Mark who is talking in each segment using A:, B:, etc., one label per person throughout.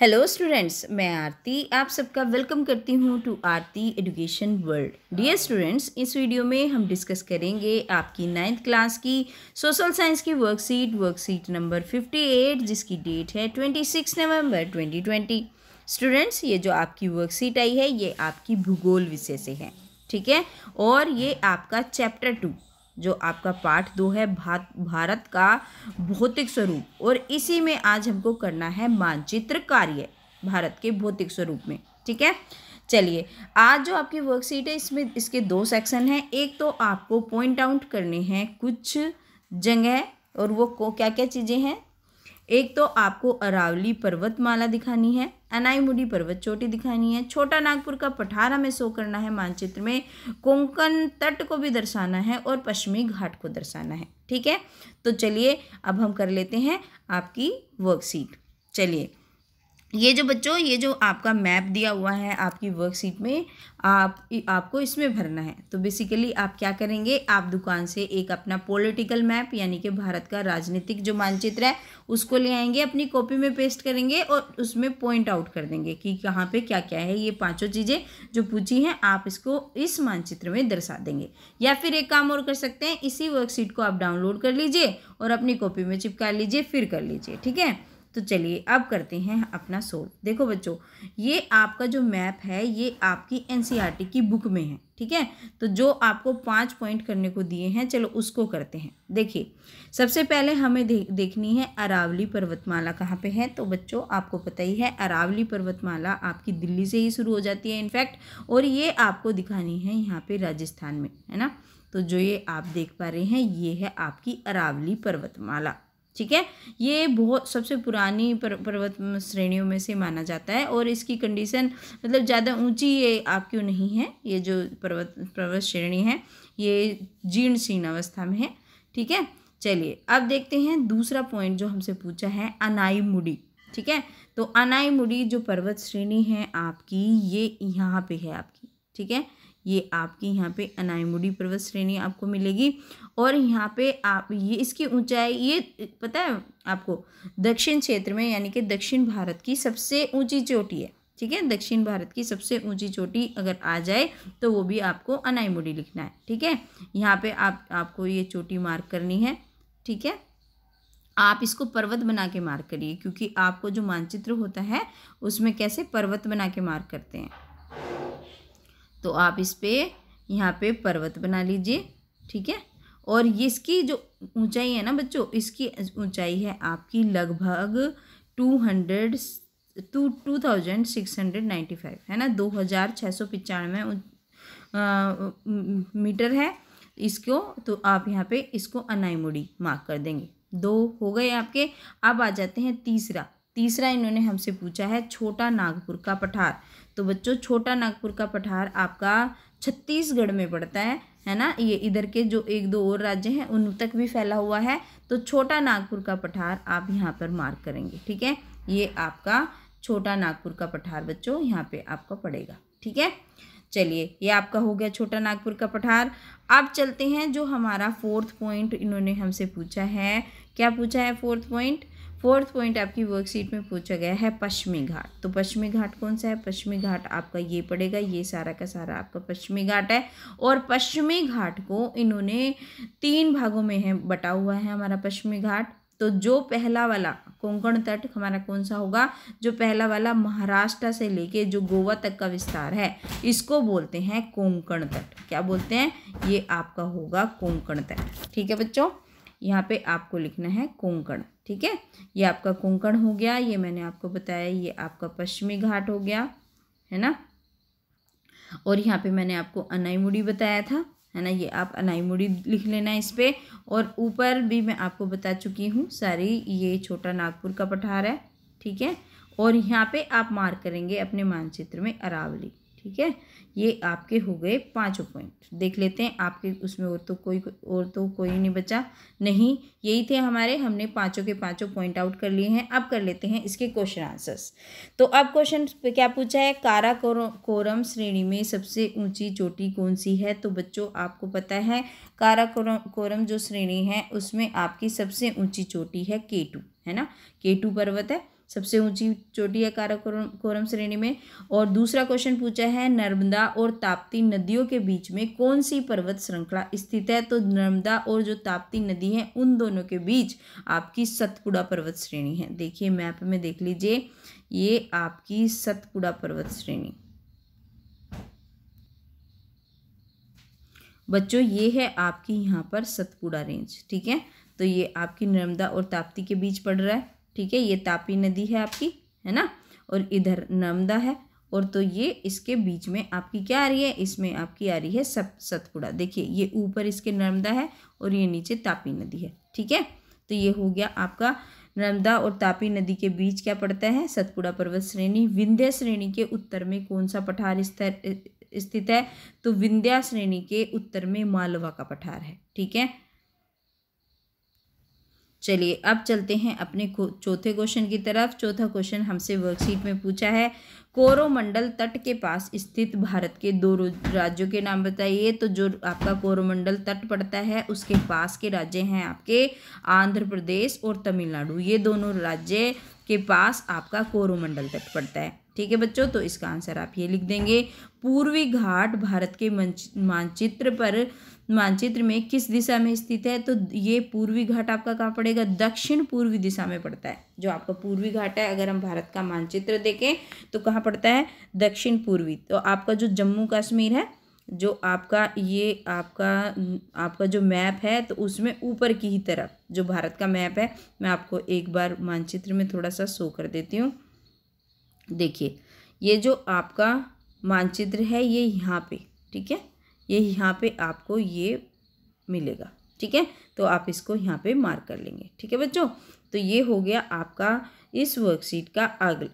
A: Hello students मैं आरती आप सबका वेलकम करती हूँ to Aarti education world dear students इस वीडियो में हम डिस्कस करेंगे आपकी नाइन्थ क्लास की सोशल साइंस की worksheet worksheet number fifty eight जिसकी डेट है twenty six November twenty twenty students ये जो आपकी वर्कशीट आई है ये आपकी भूगोल विषय से है ठीक है और ये आपका चैप्टर टू जो आपका पाठ दो है भात भारत का भौतिक स्वरूप और इसी में आज हमको करना है मानचित्र कार्य भारत के भौतिक स्वरूप में ठीक है चलिए आज जो आपकी वर्कशीट है इसमें इसके दो सेक्शन हैं एक तो आपको पॉइंट आउट करने हैं कुछ जगह और वो को क्या क्या चीज़ें हैं एक तो आपको अरावली पर्वतमाला दिखानी है अनाईमुडी पर्वत चोटी दिखानी है छोटा नागपुर का पठार हमें शो करना है मानचित्र में कोंकण तट को भी दर्शाना है और पश्चिमी घाट को दर्शाना है ठीक है तो चलिए अब हम कर लेते हैं आपकी वर्कशीट चलिए ये जो बच्चों ये जो आपका मैप दिया हुआ है आपकी वर्कशीट में आप आपको इसमें भरना है तो बेसिकली आप क्या करेंगे आप दुकान से एक अपना पॉलिटिकल मैप यानी कि भारत का राजनीतिक जो मानचित्र है उसको ले आएंगे अपनी कॉपी में पेस्ट करेंगे और उसमें पॉइंट आउट कर देंगे कि कहाँ पे क्या क्या है ये पांचों चीज़ें जो पूछी हैं आप इसको इस मानचित्र में दर्शा देंगे या फिर एक काम और कर सकते हैं इसी वर्कशीट को आप डाउनलोड कर लीजिए और अपनी कॉपी में चिपका लीजिए फिर कर लीजिए ठीक है तो चलिए अब करते हैं अपना सोल्व देखो बच्चों ये आपका जो मैप है ये आपकी एनसीईआरटी e की बुक में है ठीक है तो जो आपको पाँच पॉइंट करने को दिए हैं चलो उसको करते हैं देखिए सबसे पहले हमें दे, देखनी है अरावली पर्वतमाला कहाँ पे है तो बच्चों आपको पता ही है अरावली पर्वतमाला आपकी दिल्ली से ही शुरू हो जाती है इनफैक्ट और ये आपको दिखानी है यहाँ पर राजस्थान में है ना तो जो ये आप देख पा रहे हैं ये है आपकी अरावली पर्वतमाला ठीक है ये बहुत सबसे पुरानी पर्वत श्रेणियों में से माना जाता है और इसकी कंडीशन मतलब ज़्यादा ऊंची ये आपकी नहीं है ये जो पर्वत पर्वत श्रेणी है ये जीर्ण शीर्ण अवस्था में है ठीक है चलिए अब देखते हैं दूसरा पॉइंट जो हमसे पूछा है अनाई मुडी ठीक है तो अनाई मुडी जो पर्वत श्रेणी है आपकी ये यहाँ पे है आपकी ठीक है ये आपके यहाँ पे अनायमुडी पर्वत श्रेणी आपको मिलेगी और यहाँ पे आप ये इसकी ऊंचाई ये पता है आपको दक्षिण क्षेत्र में यानी कि दक्षिण भारत की सबसे ऊंची चोटी है ठीक है दक्षिण भारत की सबसे ऊंची चोटी अगर आ जाए तो वो भी आपको अनाईमुडी लिखना है ठीक है यहाँ पे आप आपको ये चोटी मार्क करनी है ठीक है आप इसको पर्वत बना के मार्क करिए क्योंकि आपको जो मानचित्र होता है उसमें कैसे पर्वत बना के मार्क करते हैं तो आप इस पर यहाँ पे पर्वत बना लीजिए ठीक है और ये इसकी जो ऊंचाई है ना बच्चों इसकी ऊंचाई है आपकी लगभग two hundred two two thousand six hundred ninety five है ना दो हज़ार छः सौ पचानवे मीटर है इसको तो आप यहाँ पे इसको अनाईमुड़ी मार्क कर देंगे दो हो गए आपके अब आ जाते हैं तीसरा तीसरा इन्होंने हमसे पूछा है छोटा नागपुर का पठार तो बच्चों छोटा नागपुर का पठार आपका छत्तीसगढ़ में पड़ता है है ना ये इधर के जो एक दो और राज्य हैं उन तक भी फैला हुआ है तो छोटा नागपुर का पठार आप यहाँ पर मार्क करेंगे ठीक है ये आपका छोटा नागपुर का पठार बच्चों यहाँ पे आपका पड़ेगा ठीक है चलिए ये आपका हो गया छोटा नागपुर का पठार अब चलते हैं जो हमारा फोर्थ पॉइंट इन्होंने हमसे पूछा है क्या पूछा है फोर्थ पॉइंट फोर्थ पॉइंट आपकी वर्कशीट में पूछा गया है पश्चिमी घाट तो पश्चिमी घाट कौन सा है पश्चिमी घाट आपका ये पड़ेगा ये सारा का सारा आपका पश्चिमी घाट है और पश्चिमी घाट को इन्होंने तीन भागों में है बटा हुआ है हमारा पश्चिमी घाट तो जो पहला वाला कोंकण तट हमारा कौन सा होगा जो पहला वाला महाराष्ट्र से लेके जो गोवा तक का विस्तार है इसको बोलते हैं कोंकण तट क्या बोलते हैं ये आपका होगा कोंकण तट ठीक है बच्चों यहाँ पे आपको लिखना है कोंकण ठीक है ये आपका कोंकण हो गया ये मैंने आपको बताया ये आपका पश्चिमी घाट हो गया है ना और यहाँ पे मैंने आपको अनाईमुड़ी बताया था है ना ये आप अनाईमुड़ी लिख लेना इस पर और ऊपर भी मैं आपको बता चुकी हूँ सारी ये छोटा नागपुर का पठार है ठीक है और यहाँ पे आप मार्क करेंगे अपने मानचित्र में अरावली ठीक है ये आपके हो गए पाँचों पॉइंट देख लेते हैं आपके उसमें और तो कोई और तो कोई नहीं बचा नहीं यही थे हमारे हमने पाँचों के पाँचों पॉइंट आउट कर लिए हैं अब कर लेते हैं इसके क्वेश्चन आंसर्स तो अब क्वेश्चन क्या पूछा है कारा कोरम श्रेणी में सबसे ऊंची चोटी कौन सी है तो बच्चों आपको पता है कारा कोरम जो श्रेणी है उसमें आपकी सबसे ऊँची चोटी है केटू है ना केटू पर्वत है सबसे ऊंची चोटी है काराकोरम कोरम श्रेणी में और दूसरा क्वेश्चन पूछा है नर्मदा और ताप्ती नदियों के बीच में कौन सी पर्वत श्रृंखला स्थित है तो नर्मदा और जो ताप्ती नदी है उन दोनों के बीच आपकी सतपुड़ा पर्वत श्रेणी है देखिए मैप में देख लीजिए ये आपकी सतपुड़ा पर्वत श्रेणी बच्चों ये है आपकी यहाँ पर सतपुड़ा रेंज ठीक है तो ये आपकी नर्मदा और ताप्ती के बीच पड़ रहा है ठीक है ये तापी नदी है आपकी है ना और इधर नर्मदा है और तो ये इसके बीच में आपकी क्या आ रही है इसमें आपकी आ रही है सप सतपुड़ा देखिए ये ऊपर इसके नर्मदा है और ये नीचे तापी नदी है ठीक है तो ये हो गया आपका नर्मदा और तापी नदी के बीच क्या पड़ता है सतपुड़ा पर्वत श्रेणी विंध्य श्रेणी के उत्तर में कौन सा पठार स्थित है तो विंध्या श्रेणी के उत्तर में मालवा का पठार है ठीक है चलिए अब चलते हैं अपने चौथे क्वेश्चन की तरफ चौथा क्वेश्चन हमसे वर्कशीट में पूछा है कोरोमंडल तट के पास स्थित भारत के दो राज्यों के नाम बताइए तो जो आपका कोरोमंडल तट पड़ता है उसके पास के राज्य हैं आपके आंध्र प्रदेश और तमिलनाडु ये दोनों राज्य के पास आपका कोरोमंडल तट पड़ता है ठीक है बच्चों तो इसका आंसर आप ये लिख देंगे पूर्वी घाट भारत के मानचित्र पर मानचित्र में किस दिशा में स्थित है तो ये पूर्वी घाट आपका कहाँ पड़ेगा दक्षिण पूर्वी दिशा में पड़ता है जो आपका पूर्वी घाट है अगर हम भारत का मानचित्र देखें तो कहाँ पड़ता है दक्षिण पूर्वी तो आपका जो जम्मू कश्मीर है जो आपका ये आपका आपका जो मैप है तो उसमें ऊपर की ही तरफ जो भारत का मैप है मैं आपको एक बार मानचित्र में थोड़ा सा शो कर देती हूँ देखिए ये जो आपका मानचित्र है ये यहाँ पे ठीक है ये यहाँ पे आपको ये मिलेगा ठीक है तो आप इसको यहाँ पे मार्क कर लेंगे ठीक है बच्चों तो ये हो गया आपका इस वर्कशीट का अगल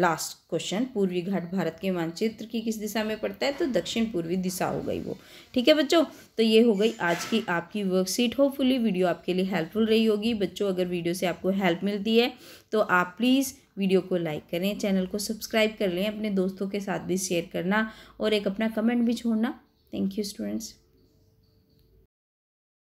A: लास्ट क्वेश्चन पूर्वी घाट भारत के मानचित्र की किस दिशा में पड़ता है तो दक्षिण पूर्वी दिशा हो गई वो ठीक है बच्चों तो ये हो गई आज की आपकी वर्कशीट होपफुली वीडियो आपके लिए हेल्पफुल रही होगी बच्चों अगर वीडियो से आपको हेल्प मिलती है तो आप प्लीज़ वीडियो को लाइक करें चैनल को सब्सक्राइब कर लें अपने दोस्तों के साथ भी शेयर करना और एक अपना कमेंट भी छोड़ना Thank you, students.